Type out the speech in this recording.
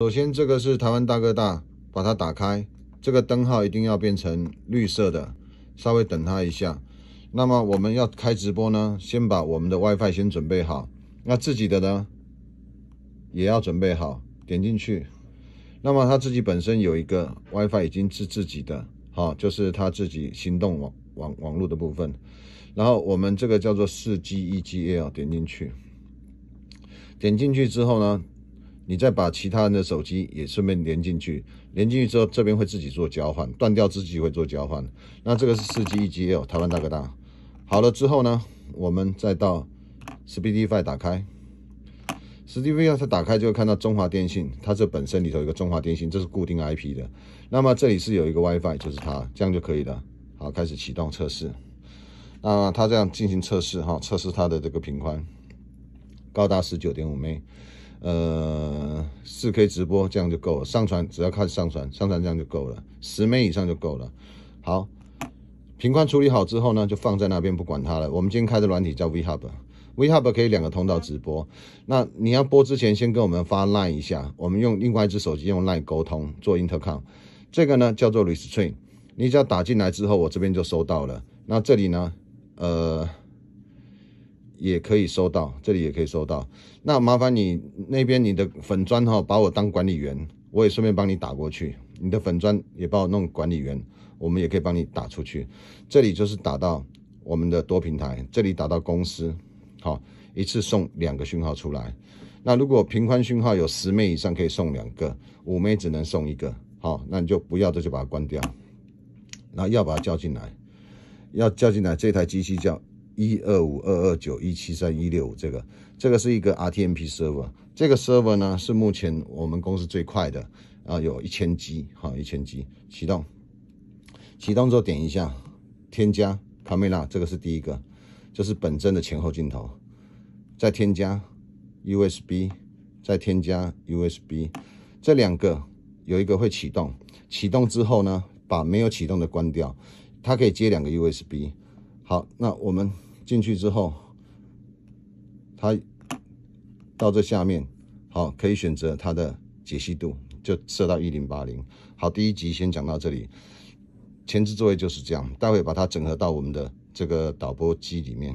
首先，这个是台湾大哥大，把它打开，这个灯号一定要变成绿色的，稍微等它一下。那么我们要开直播呢，先把我们的 WiFi 先准备好。那自己的呢，也要准备好，点进去。那么它自己本身有一个 WiFi 已经是自己的，好，就是它自己行动网网网络的部分。然后我们这个叫做 4G 一 g l 点进去，点进去之后呢。你再把其他人的手机也顺便连进去，连进去之后，这边会自己做交换，断掉自己会做交换。那这个是四 G、一 G L，台湾大哥大。好了之后呢，我们再到 Speedify 打开，Speedify 它打开就会看到中华电信，它这本身里头有个中华电信，这是固定 IP 的。那么这里是有一个 WiFi，就是它，这样就可以了。好，开始启动测试。那它这样进行测试哈，测试它的这个频宽，高达十九点五 M。呃，4K 直播这样就够了，上传只要看上传，上传这样就够了，十枚以上就够了。好，频宽处理好之后呢，就放在那边不管它了。我们今天开的软体叫 v h u b v h u b 可以两个通道直播。那你要播之前先跟我们发 Line 一下，我们用另外一只手机用 Line 沟通做 Intercom，这个呢叫做 r e s t r a i n t 你只要打进来之后，我这边就收到了。那这里呢，呃。也可以收到，这里也可以收到。那麻烦你那边你的粉砖哈，把我当管理员，我也顺便帮你打过去。你的粉砖也帮我弄管理员，我们也可以帮你打出去。这里就是打到我们的多平台，这里打到公司，好，一次送两个讯号出来。那如果频宽讯号有十枚以上可以送两个，五枚只能送一个。好，那你就不要，这就把它关掉。然后要把它叫进来，要叫进来，这台机器叫。一二五二二九一七三一六五，这个这个是一个 RTMP server，这个 server 呢是目前我们公司最快的啊，有一千 G 哈，一千 G 启动，启动之后点一下添加卡梅拉，这个是第一个，就是本帧的前后镜头，再添加 USB，再添加 USB，这两个有一个会启动，启动之后呢，把没有启动的关掉，它可以接两个 USB，好，那我们。进去之后，它到这下面，好，可以选择它的解析度，就设到一零八零。好，第一集先讲到这里。前置座位就是这样，待会把它整合到我们的这个导播机里面。